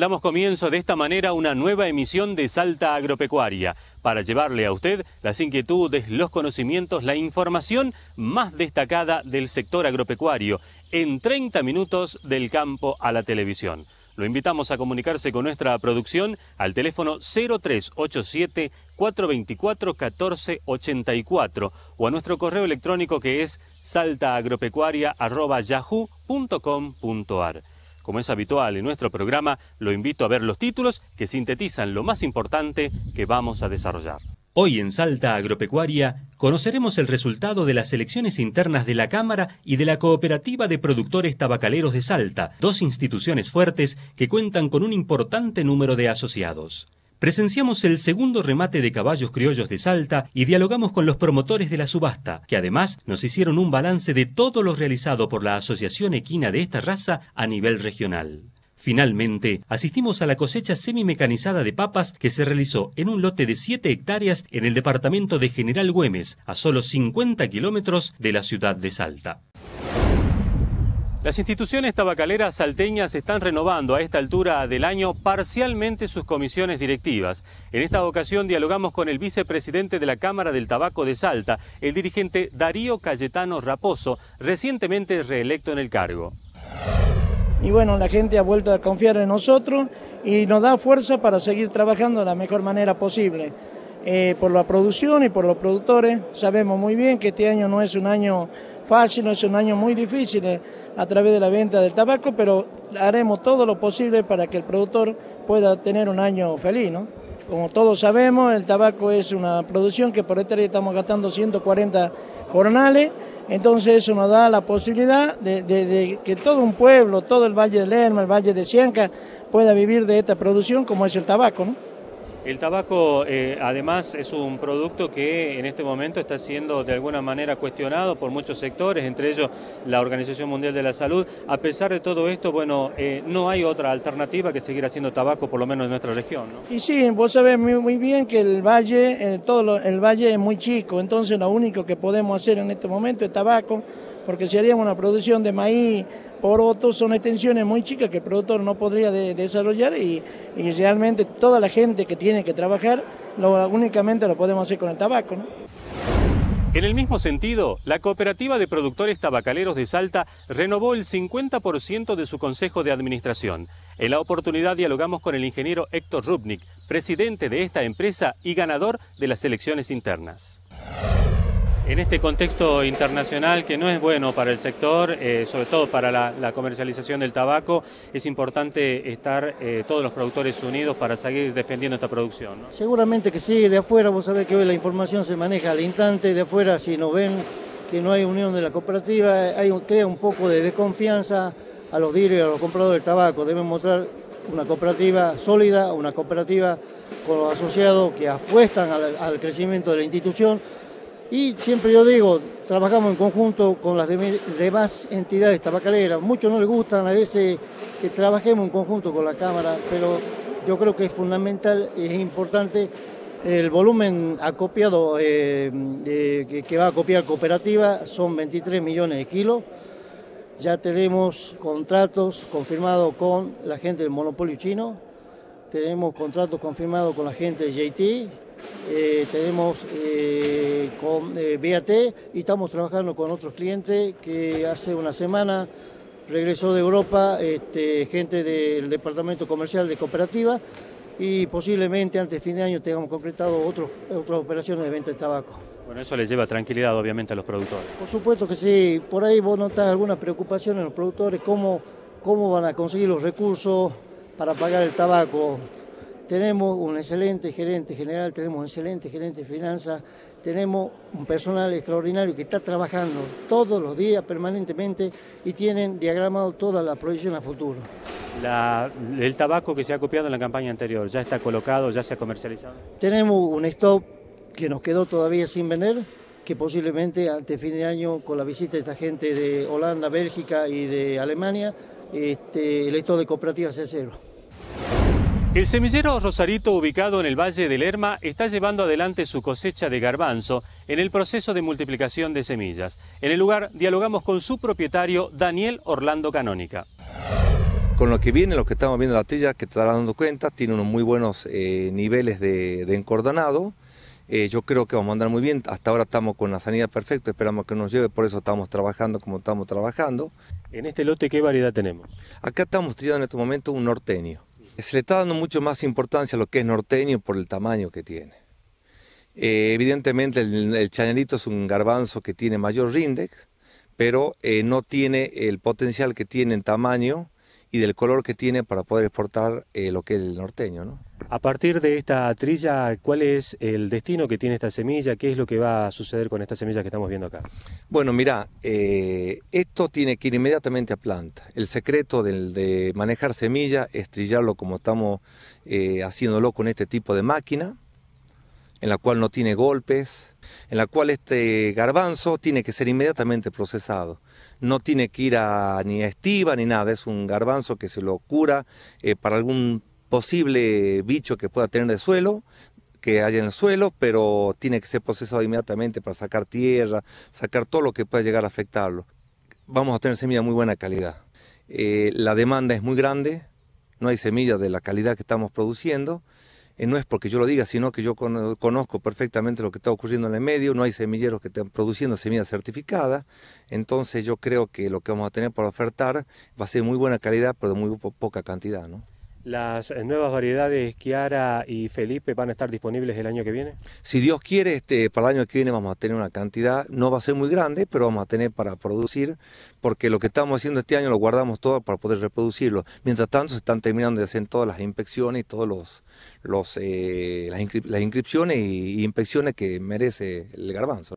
damos comienzo de esta manera a una nueva emisión de Salta Agropecuaria para llevarle a usted las inquietudes, los conocimientos, la información más destacada del sector agropecuario en 30 minutos del campo a la televisión. Lo invitamos a comunicarse con nuestra producción al teléfono 0387 424 1484 o a nuestro correo electrónico que es saltaagropecuaria.yahoo.com.ar. Como es habitual en nuestro programa, lo invito a ver los títulos que sintetizan lo más importante que vamos a desarrollar. Hoy en Salta Agropecuaria conoceremos el resultado de las elecciones internas de la Cámara y de la Cooperativa de Productores Tabacaleros de Salta, dos instituciones fuertes que cuentan con un importante número de asociados presenciamos el segundo remate de caballos criollos de Salta y dialogamos con los promotores de la subasta, que además nos hicieron un balance de todo lo realizado por la Asociación Equina de esta raza a nivel regional. Finalmente, asistimos a la cosecha semi-mecanizada de papas que se realizó en un lote de 7 hectáreas en el departamento de General Güemes, a solo 50 kilómetros de la ciudad de Salta. Las instituciones tabacaleras salteñas están renovando a esta altura del año parcialmente sus comisiones directivas. En esta ocasión dialogamos con el vicepresidente de la Cámara del Tabaco de Salta, el dirigente Darío Cayetano Raposo, recientemente reelecto en el cargo. Y bueno, la gente ha vuelto a confiar en nosotros y nos da fuerza para seguir trabajando de la mejor manera posible. Eh, por la producción y por los productores. Sabemos muy bien que este año no es un año fácil, no es un año muy difícil eh, a través de la venta del tabaco, pero haremos todo lo posible para que el productor pueda tener un año feliz. ¿no? Como todos sabemos, el tabaco es una producción que por esta año estamos gastando 140 jornales, entonces eso nos da la posibilidad de, que todo un pueblo, todo el Valle de Lerma, el Valle de Cianca, pueda vivir de esta producción como es el tabaco. ¿no? El tabaco, eh, además, es un producto que en este momento está siendo de alguna manera cuestionado por muchos sectores, entre ellos la Organización Mundial de la Salud. A pesar de todo esto, bueno, eh, no hay otra alternativa que seguir haciendo tabaco, por lo menos en nuestra región. Y sí, vos sabés muy, bien que el valle, eh, todo el valle es muy chico, entonces lo único que podemos hacer en este momento es tabaco, porque si haríamos una producción de maíz por otro, son extensiones muy chicas que el productor no podría desarrollar y, realmente toda la gente que tiene que trabajar únicamente lo podemos hacer con el tabaco. En el mismo sentido, la Cooperativa de Productores Tabacaleros de Salta renovó el 50% de su Consejo de Administración. En la oportunidad dialogamos con el ingeniero Héctor Rubnik, presidente de esta empresa y ganador de las elecciones internas en este contexto internacional que no es bueno para el sector, eh, sobre todo para la, comercialización del tabaco, es importante estar eh, todos los productores unidos para seguir defendiendo esta producción. Seguramente que sí, de afuera vos sabés que hoy la información se maneja al instante, de afuera si nos ven que no hay unión de la cooperativa, hay, crea un poco de desconfianza a los dealers, a los compradores del tabaco, deben mostrar una cooperativa sólida, una cooperativa con los asociados que apuestan al crecimiento de la institución y siempre yo digo, trabajamos en conjunto con las demás entidades tabacaleras. Muchos no les gustan a veces que trabajemos en conjunto con la Cámara, pero yo creo que es fundamental, es importante el volumen acopiado eh, que va a copiar cooperativa son 23 millones de kilos. Ya tenemos contratos confirmados con la gente del monopolio chino, tenemos contratos confirmados con la gente de JT, eh, tenemos eh, con eh, BAT y estamos trabajando con otros clientes que hace una semana regresó de Europa este, gente del Departamento Comercial de Cooperativa y posiblemente antes de fin de año tengamos concretado otros, otras operaciones de venta de tabaco. Bueno, eso les lleva tranquilidad obviamente a los productores. Por supuesto que sí, por ahí vos notas alguna preocupación en los productores, cómo, cómo van a conseguir los recursos para pagar el tabaco tenemos un excelente gerente general, tenemos un excelente gerente de finanzas, tenemos un personal extraordinario que está trabajando todos los días permanentemente y tienen diagramado toda la proyección a futuro. ¿El tabaco que se ha copiado en la campaña anterior ya está colocado, ya se ha comercializado? Tenemos un stop que nos quedó todavía sin vender, que posiblemente ante fin de año con la visita de esta gente de Holanda, Bélgica y de Alemania, este, el stop de cooperativas sea cero. El semillero Rosarito, ubicado en el Valle del Lerma, está llevando adelante su cosecha de garbanzo en el proceso de multiplicación de semillas. En el lugar dialogamos con su propietario, Daniel Orlando Canónica. Con lo que viene, lo que estamos viendo la trilla, que te estarás dando cuenta, tiene unos muy buenos eh, niveles de, encordonado. Eh, yo creo que vamos a andar muy bien. Hasta ahora estamos con la sanidad perfecta, esperamos que nos lleve, por eso estamos trabajando como estamos trabajando. ¿En este lote qué variedad tenemos? Acá estamos tirando en este momento un norteño se le está dando mucho más importancia a lo que es norteño por el tamaño que tiene. Eh, evidentemente el, chanelito es un garbanzo que tiene mayor rindex, pero eh, no tiene el potencial que tiene en tamaño y del color que tiene para poder exportar eh, lo que es el norteño. ¿no? A partir de esta trilla, ¿cuál es el destino que tiene esta semilla? ¿Qué es lo que va a suceder con esta semilla que estamos viendo acá? Bueno, mira, eh, esto tiene que ir inmediatamente a planta. El secreto del, de manejar semilla es trillarlo como estamos eh, haciéndolo con este tipo de máquina, en la cual no tiene golpes, en la cual este garbanzo tiene que ser inmediatamente procesado. No tiene que ir a, ni a estiva ni nada, es un garbanzo que se lo cura eh, para algún posible bicho que pueda tener el suelo, que haya en el suelo, pero tiene que ser procesado inmediatamente para sacar tierra, sacar todo lo que pueda llegar a afectarlo. Vamos a tener semillas de muy buena calidad. Eh, la demanda es muy grande, no hay semillas de la calidad que estamos produciendo. Eh, no es porque yo lo diga, sino que yo conozco perfectamente lo que está ocurriendo en el medio, no hay semilleros que estén produciendo semillas certificadas, entonces yo creo que lo que vamos a tener para ofertar va a ser muy buena calidad, pero de muy poca cantidad. ¿no? Las eh, nuevas variedades Kiara y Felipe van a estar disponibles el año que viene. Si Dios quiere, este, para el año que viene vamos a tener una cantidad, no va a ser muy grande, pero vamos a tener para producir, porque lo que estamos haciendo este año lo guardamos todo para poder reproducirlo. Mientras tanto, se están terminando de hacer todas las inspecciones y todos los, eh, las, inscripciones e inspecciones que merece el garbanzo.